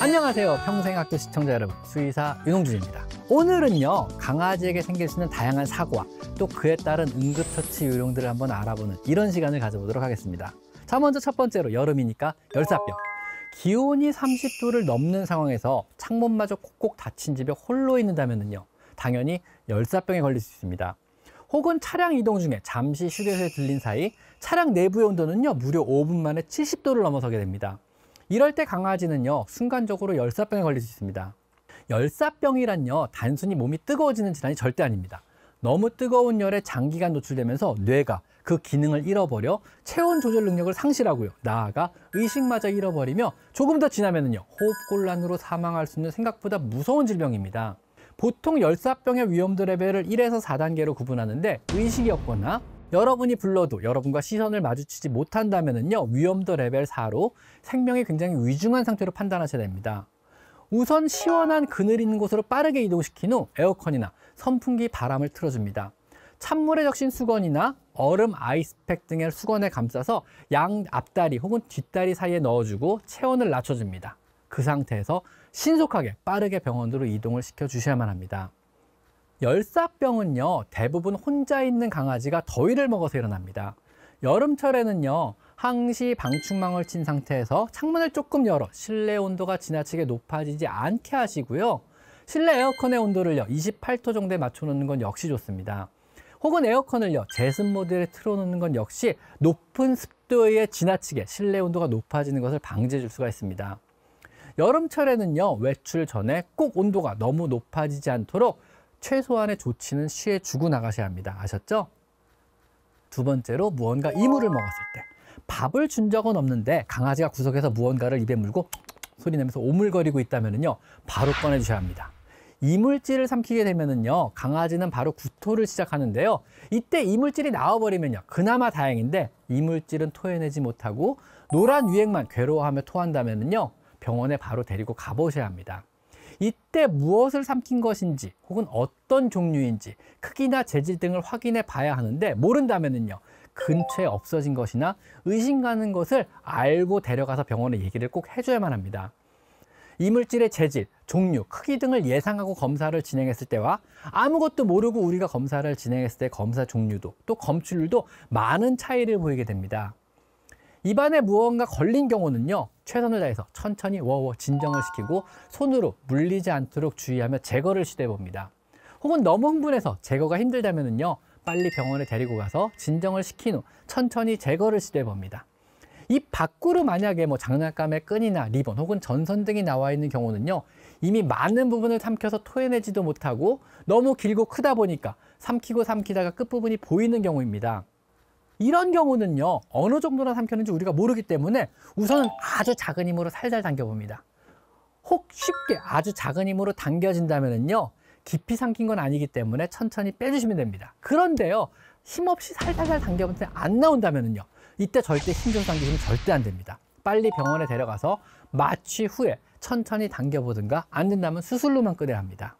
안녕하세요 평생학교 시청자 여러분 수의사 윤홍준입니다 오늘은요 강아지에게 생길 수 있는 다양한 사고와 또 그에 따른 응급처치 요령들을 한번 알아보는 이런 시간을 가져보도록 하겠습니다 자 먼저 첫 번째로 여름이니까 열사병 기온이 30도를 넘는 상황에서 창문마저 콕콕 닫힌 집에 홀로 있는다면요 당연히 열사병에 걸릴 수 있습니다 혹은 차량 이동 중에 잠시 휴게소에 들린 사이 차량 내부의 온도는요 무려 5분 만에 70도를 넘어서게 됩니다. 이럴 때 강아지는요 순간적으로 열사병에 걸릴 수 있습니다. 열사병이란요 단순히 몸이 뜨거워지는 질환이 절대 아닙니다. 너무 뜨거운 열에 장기간 노출되면서 뇌가 그 기능을 잃어버려 체온 조절 능력을 상실하고요. 나아가 의식마저 잃어버리며 조금 더지나면요 호흡곤란으로 사망할 수 있는 생각보다 무서운 질병입니다. 보통 열사병의 위험도 레벨을 1에서 4단계로 구분하는데 의식이 없거나 여러분이 불러도 여러분과 시선을 마주치지 못한다면요 위험도 레벨 4로 생명이 굉장히 위중한 상태로 판단하셔야 됩니다. 우선 시원한 그늘 있는 곳으로 빠르게 이동시킨 후 에어컨이나 선풍기 바람을 틀어줍니다. 찬물에 적신 수건이나 얼음 아이스팩 등의 수건에 감싸서 양 앞다리 혹은 뒷다리 사이에 넣어주고 체온을 낮춰줍니다. 그 상태에서 신속하게 빠르게 병원으로 이동을 시켜 주셔야만 합니다. 열사병은요, 대부분 혼자 있는 강아지가 더위를 먹어서 일어납니다. 여름철에는요, 항시 방충망을 친 상태에서 창문을 조금 열어 실내 온도가 지나치게 높아지지 않게 하시고요. 실내 에어컨의 온도를요, 28도 정도에 맞춰놓는 건 역시 좋습니다. 혹은 에어컨을요, 제습 모드에 틀어놓는 건 역시 높은 습도에 지나치게 실내 온도가 높아지는 것을 방지해 줄 수가 있습니다. 여름철에는요, 외출 전에 꼭 온도가 너무 높아지지 않도록 최소한의 조치는 시에 주고 나가셔야 합니다. 아셨죠? 두 번째로 무언가 이물을 먹었을 때 밥을 준 적은 없는데 강아지가 구석에서 무언가를 입에 물고 소리 내면서 오물거리고 있다면요 바로 꺼내주셔야 합니다. 이물질을 삼키게 되면은요 강아지는 바로 구토를 시작하는데요 이때 이물질이 나와버리면요 그나마 다행인데 이물질은 토해내지 못하고 노란 유액만 괴로워하며 토한다면은요 병원에 바로 데리고 가보셔야 합니다. 이때 무엇을 삼킨 것인지 혹은 어떤 종류인지 크기나 재질 등을 확인해 봐야 하는데 모른다면은요 근처에 없어진 것이나 의심 가는 것을 알고 데려가서 병원에 얘기를 꼭 해줘야만 합니다. 이물질의 재질, 종류, 크기 등을 예상하고 검사를 진행했을 때와 아무것도 모르고 우리가 검사를 진행했을 때 검사 종류도 또 검출률도 많은 차이를 보이게 됩니다. 입안에 무언가 걸린 경우는요 최선을 다해서 천천히 워워 진정을 시키고 손으로 물리지 않도록 주의하며 제거를 시도해 봅니다 혹은 너무 흥분해서 제거가 힘들다면요 빨리 병원에 데리고 가서 진정을 시킨 후 천천히 제거를 시도해 봅니다 입 밖으로 만약에 뭐 장난감의 끈이나 리본 혹은 전선 등이 나와 있는 경우는요 이미 많은 부분을 삼켜서 토해내지도 못하고 너무 길고 크다 보니까 삼키고 삼키다가 끝부분이 보이는 경우입니다 이런 경우는요 어느 정도나 삼켰는지 우리가 모르기 때문에 우선은 아주 작은 힘으로 살살 당겨봅니다 혹 쉽게 아주 작은 힘으로 당겨진다면요 깊이 삼킨 건 아니기 때문에 천천히 빼주시면 됩니다 그런데요 힘없이 살살살 당겨보는데 안 나온다면요 이때 절대 힘좀 당기시면 절대 안 됩니다 빨리 병원에 데려가서 마취 후에 천천히 당겨보든가 안 된다면 수술로만 끊어야 합니다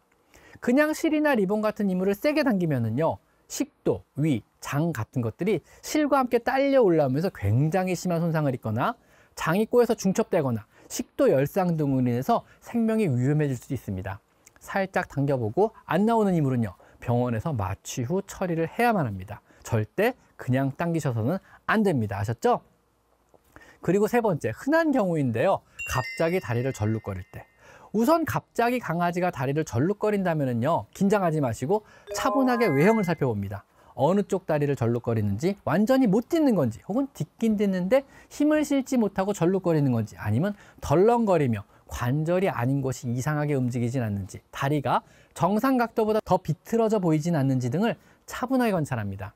그냥 실이나 리본 같은 이물을 세게 당기면은요 식도, 위, 장 같은 것들이 실과 함께 딸려 올라오면서 굉장히 심한 손상을 입거나 장이 꼬여서 중첩되거나 식도 열상 등으로 인해서 생명이 위험해질 수도 있습니다. 살짝 당겨보고 안 나오는 이물은요. 병원에서 마취 후 처리를 해야만 합니다. 절대 그냥 당기셔서는 안 됩니다. 아셨죠? 그리고 세 번째, 흔한 경우인데요. 갑자기 다리를 절룩거릴 때 우선 갑자기 강아지가 다리를 절룩거린다면요 긴장하지 마시고 차분하게 외형을 살펴봅니다 어느 쪽 다리를 절룩거리는지 완전히 못 딛는 건지 혹은 딛긴 딛는데 힘을 실지 못하고 절룩거리는 건지 아니면 덜렁거리며 관절이 아닌 것이 이상하게 움직이진 않는지 다리가 정상 각도보다 더 비틀어져 보이진 않는지 등을 차분하게 관찰합니다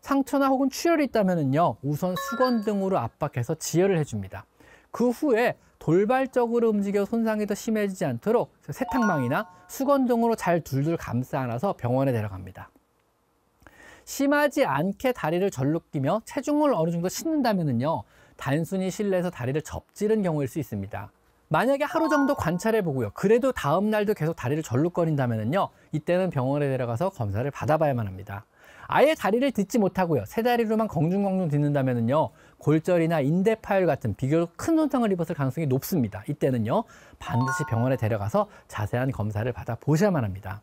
상처나 혹은 출혈이 있다면요 우선 수건 등으로 압박해서 지혈을 해줍니다 그 후에 돌발적으로 움직여 손상이 더 심해지지 않도록 세탁망이나 수건 등으로 잘 둘둘 감싸 안아서 병원에 데려갑니다. 심하지 않게 다리를 절로 끼며 체중을 어느 정도 싣는다면요 단순히 실내에서 다리를 접지른 경우일 수 있습니다. 만약에 하루 정도 관찰해 보고요. 그래도 다음 날도 계속 다리를 절룩거린다면요. 이때는 병원에 데려가서 검사를 받아봐야만 합니다. 아예 다리를 듣지 못하고요. 세 다리로만 공중공중 듣는다면요 골절이나 인대 파열 같은 비교적 큰 손상을 입었을 가능성이 높습니다. 이때는요. 반드시 병원에 데려가서 자세한 검사를 받아 보셔야만 합니다.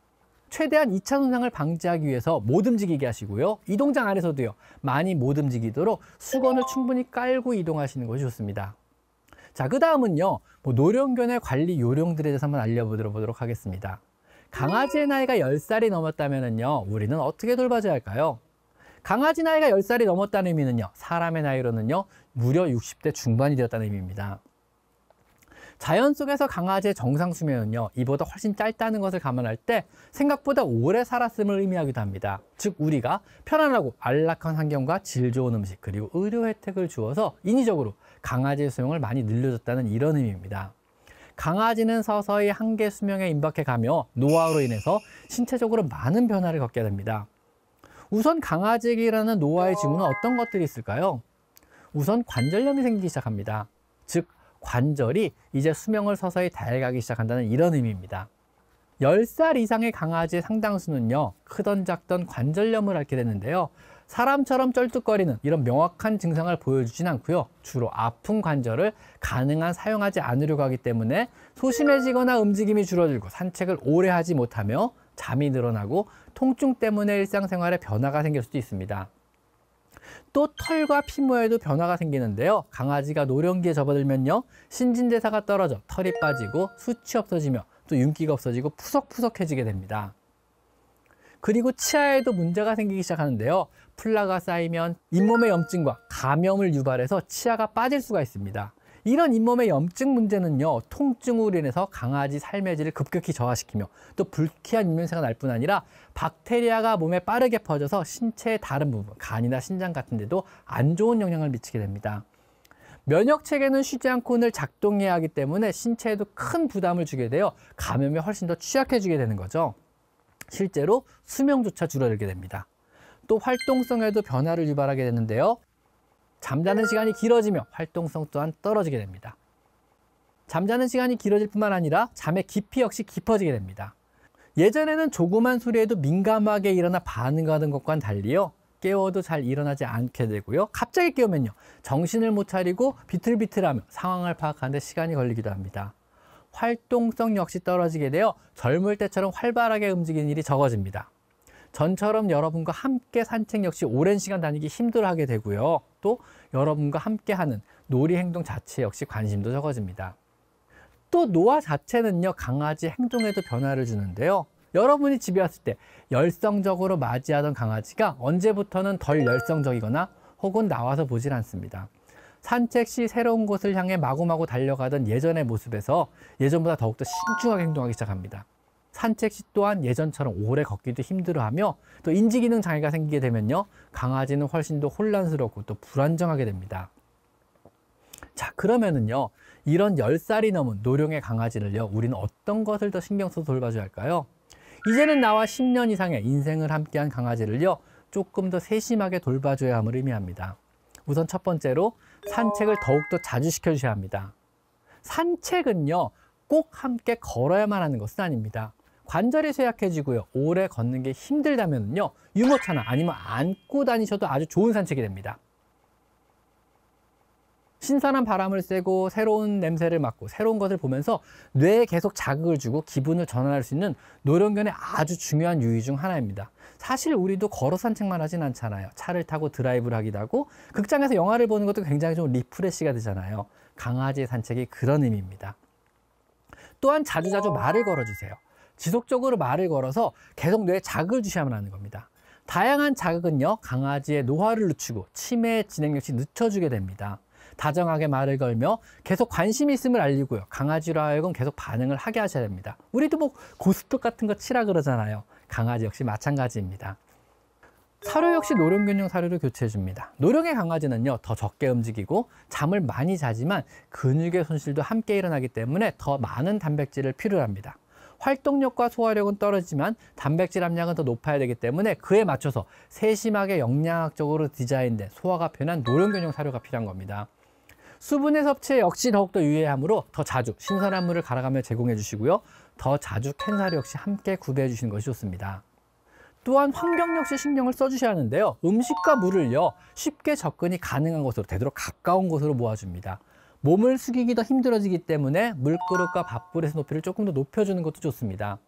최대한 2차 손상을 방지하기 위해서 못 움직이게 하시고요. 이동장 안에서도요. 많이 못 움직이도록 수건을 충분히 깔고 이동하시는 것이 좋습니다. 자, 그 다음은요. 뭐 노령견의 관리 요령들에 대해서 한번 알려보도록 하겠습니다. 강아지의 나이가 10살이 넘었다면요. 우리는 어떻게 돌봐줘야 할까요? 강아지 나이가 10살이 넘었다는 의미는요. 사람의 나이로는요. 무려 60대 중반이 되었다는 의미입니다. 자연 속에서 강아지의 정상 수명은요 이보다 훨씬 짧다는 것을 감안할 때 생각보다 오래 살았음을 의미하기도 합니다 즉 우리가 편안하고 안락한 환경과 질 좋은 음식 그리고 의료 혜택을 주어서 인위적으로 강아지의 수명을 많이 늘려줬다는 이런 의미입니다 강아지는 서서히 한계 수명에 임박해 가며 노화로 인해서 신체적으로 많은 변화를 겪게 됩니다. 우선 강아지기라는 노화의 징후는 어떤 것들이 있을까요? 우선 관절염이 생기기 시작합니다. 즉 관절이 이제 수명을 서서히 달가기 시작한다는 이런 의미입니다. 10살 이상의 강아지의 상당수는요. 크던 작던 관절염을 앓게 되는데요. 사람처럼 쩔뚝거리는 이런 명확한 증상을 보여주진 않고요. 주로 아픈 관절을 가능한 사용하지 않으려고 하기 때문에 소심해지거나 움직임이 줄어들고 산책을 오래 하지 못하며 잠이 늘어나고 통증 때문에 일상생활에 변화가 생길 수도 있습니다. 또 털과 피부에도 변화가 생기는데요. 강아지가 노령기에 접어들면요. 신진대사가 떨어져 털이 빠지고 수치 없어지며 또 윤기가 없어지고 푸석푸석해지게 됩니다. 그리고 치아에도 문제가 생기기 시작하는데요. 플라가 쌓이면 잇몸의 염증과 감염을 유발해서 치아가 빠질 수가 있습니다. 이런 잇몸의 염증 문제는요 통증으로 인해서 강아지 삶의 질을 급격히 저하시키며 또 불쾌한 입냄새가 날 뿐 아니라 박테리아가 몸에 빠르게 퍼져서 신체의 다른 부분 간이나 신장 같은 데도 안 좋은 영향을 미치게 됩니다 면역체계는 쉬지 않고 오늘 작동해야 하기 때문에 신체에도 큰 부담을 주게 되어 감염에 훨씬 더 취약해지게 되는 거죠 실제로 수명조차 줄어들게 됩니다. 또 활동성에도 변화를 유발하게 되는데요. 잠자는 시간이 길어지며 활동성 또한 떨어지게 됩니다. 잠자는 시간이 길어질 뿐만 아니라 잠의 깊이 역시 깊어지게 됩니다. 예전에는 조그만 소리에도 민감하게 일어나 반응하는 것과는 달리요. 깨워도 잘 일어나지 않게 되고요. 갑자기 깨우면요. 정신을 못 차리고 비틀비틀하며 상황을 파악하는데 시간이 걸리기도 합니다. 활동성 역시 떨어지게 되어 젊을 때처럼 활발하게 움직이는 일이 적어집니다. 전처럼 여러분과 함께 산책 역시 오랜 시간 다니기 힘들어하게 되고요. 또 여러분과 함께하는 놀이 행동 자체 역시 관심도 적어집니다. 또 노화 자체는요 강아지 행동에도 변화를 주는데요 여러분이 집에 왔을 때 열성적으로 맞이하던 강아지가 언제부터는 덜 열성적이거나 혹은 나와서 보질 않습니다 산책 시 새로운 곳을 향해 마구마구 달려가던 예전의 모습에서 예전보다 더욱더 신중하게 행동하기 시작합니다. 산책 시 또한 예전처럼 오래 걷기도 힘들어하며 또 인지기능 장애가 생기게 되면요. 강아지는 훨씬 더 혼란스럽고 또 불안정하게 됩니다. 자 그러면은요. 이런 열살이 넘은 노령의 강아지를요. 우리는 어떤 것을 더 신경 써서 돌봐줘야 할까요? 이제는 나와 10년 이상의 인생을 함께한 강아지를요. 조금 더 세심하게 돌봐줘야 함을 의미합니다. 우선 첫 번째로 산책을 더욱더 자주 시켜주셔야 합니다. 산책은요, 꼭 함께 걸어야만 하는 것은 아닙니다. 관절이 쇠약해지고요, 오래 걷는 게 힘들다면요, 유모차나 아니면 안고 다니셔도 아주 좋은 산책이 됩니다. 신선한 바람을 쐬고 새로운 냄새를 맡고 새로운 것을 보면서 뇌에 계속 자극을 주고 기분을 전환할 수 있는 노령견의 아주 중요한 유의 중 하나입니다. 사실 우리도 걸어 산책만 하진 않잖아요. 차를 타고 드라이브를 하기도 하고 극장에서 영화를 보는 것도 굉장히 좀 리프레시가 되잖아요. 강아지의 산책이 그런 의미입니다. 또한 자주자주 말을 걸어주세요. 지속적으로 말을 걸어서 계속 뇌에 자극을 주셔야만 하는 겁니다. 다양한 자극은요 강아지의 노화를 늦추고 치매 진행 역시 늦춰주게 됩니다. 다정하게 말을 걸며 계속 관심 있음을 알리고요. 강아지로 하여금 계속 반응을 하게 하셔야 됩니다. 우리도 뭐 고스톱 같은 거 치라 그러잖아요. 강아지 역시 마찬가지입니다. 사료 역시 노령균형 사료를 교체해 줍니다. 노령의 강아지는요 더 적게 움직이고 잠을 많이 자지만 근육의 손실도 함께 일어나기 때문에 더 많은 단백질을 필요로 합니다. 활동력과 소화력은 떨어지지만 단백질 함량은 더 높아야 되기 때문에 그에 맞춰서 세심하게 영양학적으로 디자인된 소화가 편한 노령균형 사료가 필요한 겁니다. 수분의 섭취에 역시 더욱더 유의하므로 더 자주 신선한 물을 갈아가며 제공해 주시고요. 더 자주 캔 사료 역시 함께 구비해 주시는 것이 좋습니다. 또한 환경 역시 신경을 써주셔야 하는데요. 음식과 물을요 쉽게 접근이 가능한 곳으로 되도록 가까운 곳으로 모아줍니다. 몸을 숙이기 더 힘들어지기 때문에 물그릇과 밥그릇의 높이를 조금 더 높여주는 것도 좋습니다.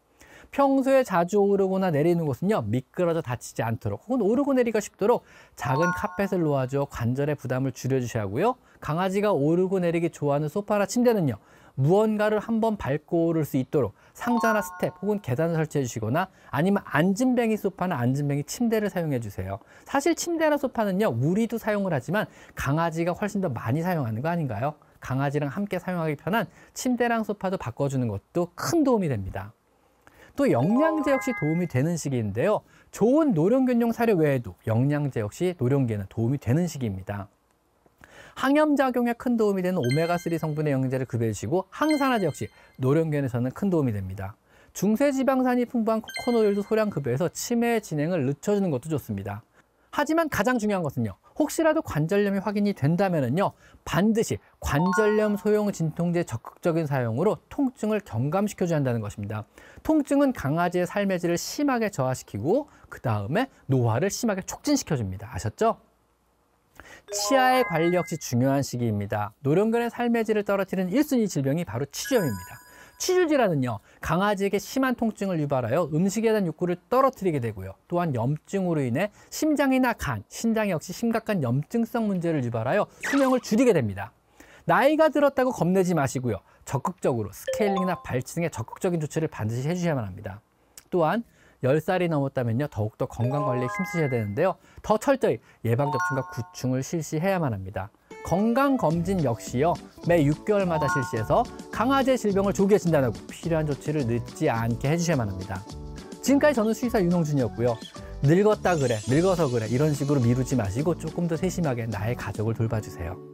평소에 자주 오르거나 내리는 곳은요 미끄러져 다치지 않도록 혹은 오르고 내리기가 쉽도록 작은 카펫을 놓아줘 관절의 부담을 줄여주셔야 하고요 강아지가 오르고 내리기 좋아하는 소파나 침대는요 무언가를 한번 밟고 오를 수 있도록 상자나 스텝 혹은 계단을 설치해 주시거나 아니면 앉은뱅이 소파나 앉은뱅이 침대를 사용해 주세요. 사실 침대나 소파는요 우리도 사용을 하지만 강아지가 훨씬 더 많이 사용하는 거 아닌가요? 강아지랑 함께 사용하기 편한 침대랑 소파도 바꿔주는 것도 큰 도움이 됩니다. 또 영양제 역시 도움이 되는 시기인데요. 좋은 노령균용 사료 외에도 영양제 역시 노령계는 도움이 되는 시기입니다. 항염작용에 큰 도움이 되는 오메가3 성분의 영양제를 급여해 주시고 항산화제 역시 노령견에서는 큰 도움이 됩니다. 중세지방산이 풍부한 코코넛 오일도 소량 급여해서 치매 진행을 늦춰주는 것도 좋습니다. 하지만 가장 중요한 것은요. 혹시라도 관절염이 확인이 된다면요 반드시 관절염 소용 진통제 적극적인 사용으로 통증을 경감시켜 줘야 한다는 것입니다. 통증은 강아지의 삶의 질을 심하게 저하시키고 그다음에 노화를 심하게 촉진시켜 줍니다. 아셨죠? 치아의 관리 역시 중요한 시기입니다. 노령근의 삶의 질을 떨어뜨리는 일순위 질병이 바로 치주염입니다. 치줄질라는요 강아지에게 심한 통증을 유발하여 음식에 대한 욕구를 떨어뜨리게 되고요. 또한 염증으로 인해 심장이나 간, 신장 역시 심각한 염증성 문제를 유발하여 수명을 줄이게 됩니다. 나이가 들었다고 겁내지 마시고요. 적극적으로 스케일링이나 발치등의 적극적인 조치를 반드시 해주셔야만 합니다. 또한 10살이 넘었다면요. 더욱더 건강관리에 힘쓰셔야 되는데요. 더 철저히 예방접종과 구충을 실시해야만 합니다. 건강검진 역시요 매 6개월마다 실시해서 강아지의 질병을 조기에 진단하고 필요한 조치를 늦지 않게 해주셔야만 합니다. 지금까지 저는 수의사 윤홍준이었고요. 늙었다 그래, 늙어서 그래 이런 식으로 미루지 마시고 조금 더 세심하게 나의 가족을 돌봐주세요.